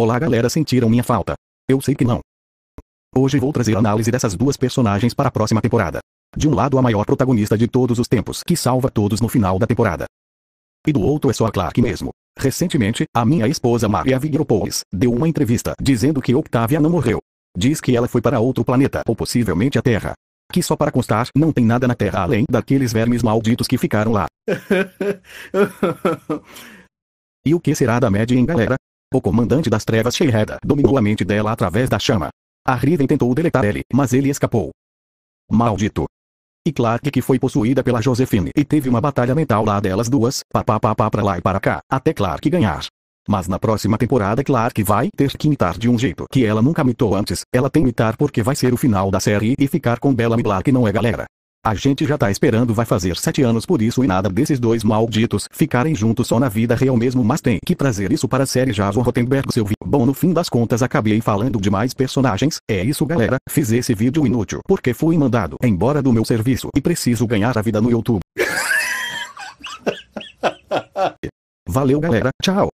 Olá galera sentiram minha falta. Eu sei que não. Hoje vou trazer análise dessas duas personagens para a próxima temporada. De um lado a maior protagonista de todos os tempos que salva todos no final da temporada. E do outro é só a Clark mesmo. Recentemente, a minha esposa Maria Vigeropoulos deu uma entrevista dizendo que Octavia não morreu. Diz que ela foi para outro planeta ou possivelmente a Terra. Que só para constar, não tem nada na Terra além daqueles vermes malditos que ficaram lá. e o que será da Mad em galera? O comandante das trevas Sheiheda dominou a mente dela através da chama. A Riven tentou deletar ele, mas ele escapou. Maldito. E Clark que foi possuída pela Josephine e teve uma batalha mental lá delas duas, papapá pra lá e para cá, até Clark ganhar. Mas na próxima temporada Clark vai ter que imitar de um jeito que ela nunca imitou antes, ela tem que imitar porque vai ser o final da série e ficar com Bella e Clark não é galera. A gente já tá esperando vai fazer sete anos por isso e nada desses dois malditos ficarem juntos só na vida real mesmo mas tem que trazer isso para a série Jason Rotenberg seu vi. Bom no fim das contas acabei falando de mais personagens, é isso galera, fiz esse vídeo inútil porque fui mandado embora do meu serviço e preciso ganhar a vida no YouTube. Valeu galera, tchau.